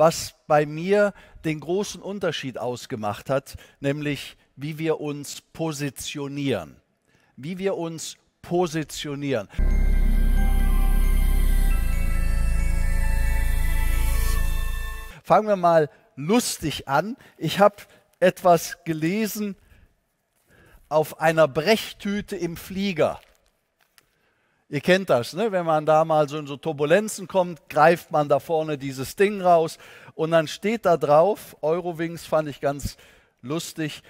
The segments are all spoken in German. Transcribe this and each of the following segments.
was bei mir den großen Unterschied ausgemacht hat, nämlich wie wir uns positionieren. Wie wir uns positionieren. Fangen wir mal lustig an. Ich habe etwas gelesen auf einer Brechtüte im Flieger. Ihr kennt das, ne? wenn man da mal so in so Turbulenzen kommt, greift man da vorne dieses Ding raus und dann steht da drauf, Eurowings fand ich ganz lustig,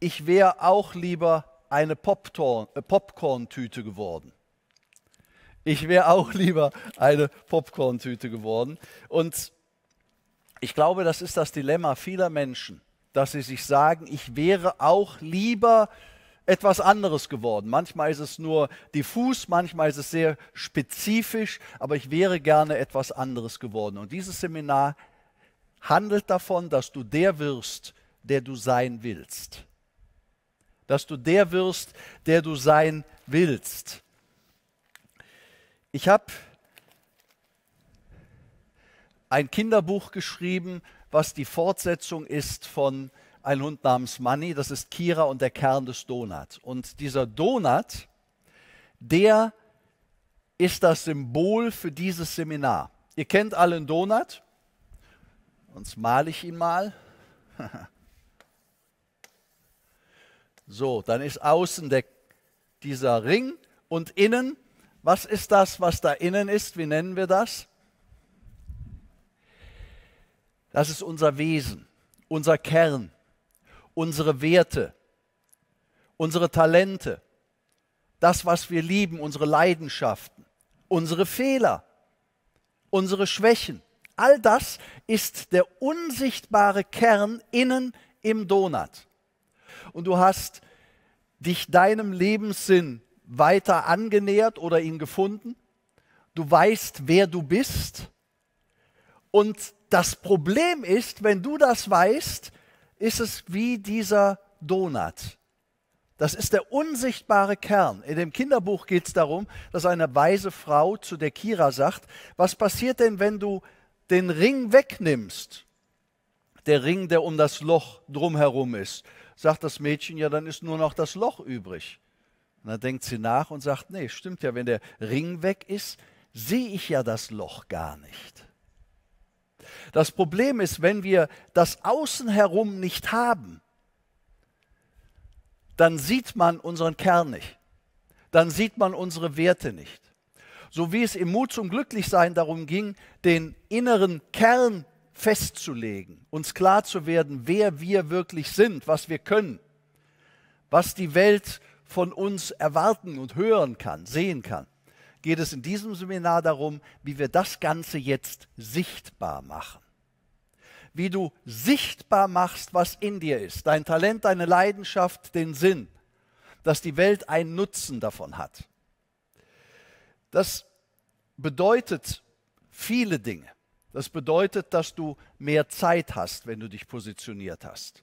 ich wäre auch lieber eine äh, Popcorn-Tüte geworden. Ich wäre auch lieber eine Popcorn-Tüte geworden. Und ich glaube, das ist das Dilemma vieler Menschen, dass sie sich sagen, ich wäre auch lieber etwas anderes geworden. Manchmal ist es nur diffus, manchmal ist es sehr spezifisch, aber ich wäre gerne etwas anderes geworden. Und dieses Seminar handelt davon, dass du der wirst, der du sein willst. Dass du der wirst, der du sein willst. Ich habe ein Kinderbuch geschrieben, was die Fortsetzung ist von ein Hund namens Manny, das ist Kira und der Kern des Donuts. Und dieser Donut, der ist das Symbol für dieses Seminar. Ihr kennt alle einen Donut, sonst male ich ihn mal. so, dann ist außen der, dieser Ring und innen, was ist das, was da innen ist? Wie nennen wir das? Das ist unser Wesen, unser Kern unsere Werte, unsere Talente, das, was wir lieben, unsere Leidenschaften, unsere Fehler, unsere Schwächen. All das ist der unsichtbare Kern innen im Donut. Und du hast dich deinem Lebenssinn weiter angenähert oder ihn gefunden. Du weißt, wer du bist. Und das Problem ist, wenn du das weißt, ist es wie dieser Donut. Das ist der unsichtbare Kern. In dem Kinderbuch geht es darum, dass eine weise Frau zu der Kira sagt, was passiert denn, wenn du den Ring wegnimmst? Der Ring, der um das Loch drumherum ist. Sagt das Mädchen, ja, dann ist nur noch das Loch übrig. Und dann denkt sie nach und sagt, nee, stimmt ja, wenn der Ring weg ist, sehe ich ja das Loch gar nicht. Das Problem ist, wenn wir das Außen herum nicht haben, dann sieht man unseren Kern nicht. Dann sieht man unsere Werte nicht. So wie es im Mut zum Glücklichsein darum ging, den inneren Kern festzulegen, uns klar zu werden, wer wir wirklich sind, was wir können, was die Welt von uns erwarten und hören kann, sehen kann geht es in diesem Seminar darum, wie wir das Ganze jetzt sichtbar machen. Wie du sichtbar machst, was in dir ist, dein Talent, deine Leidenschaft, den Sinn, dass die Welt einen Nutzen davon hat. Das bedeutet viele Dinge. Das bedeutet, dass du mehr Zeit hast, wenn du dich positioniert hast,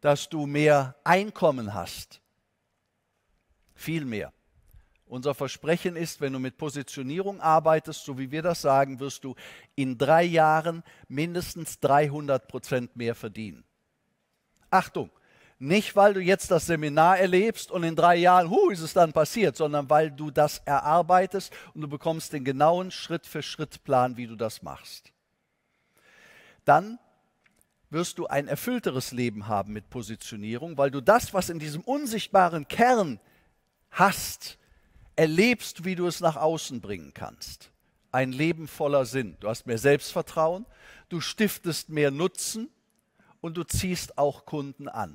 dass du mehr Einkommen hast, viel mehr. Unser Versprechen ist, wenn du mit Positionierung arbeitest, so wie wir das sagen, wirst du in drei Jahren mindestens 300 Prozent mehr verdienen. Achtung, nicht weil du jetzt das Seminar erlebst und in drei Jahren, hu, ist es dann passiert, sondern weil du das erarbeitest und du bekommst den genauen Schritt-für-Schritt-Plan, wie du das machst. Dann wirst du ein erfüllteres Leben haben mit Positionierung, weil du das, was in diesem unsichtbaren Kern hast, erlebst, wie du es nach außen bringen kannst. Ein Leben voller Sinn. Du hast mehr Selbstvertrauen, du stiftest mehr Nutzen und du ziehst auch Kunden an.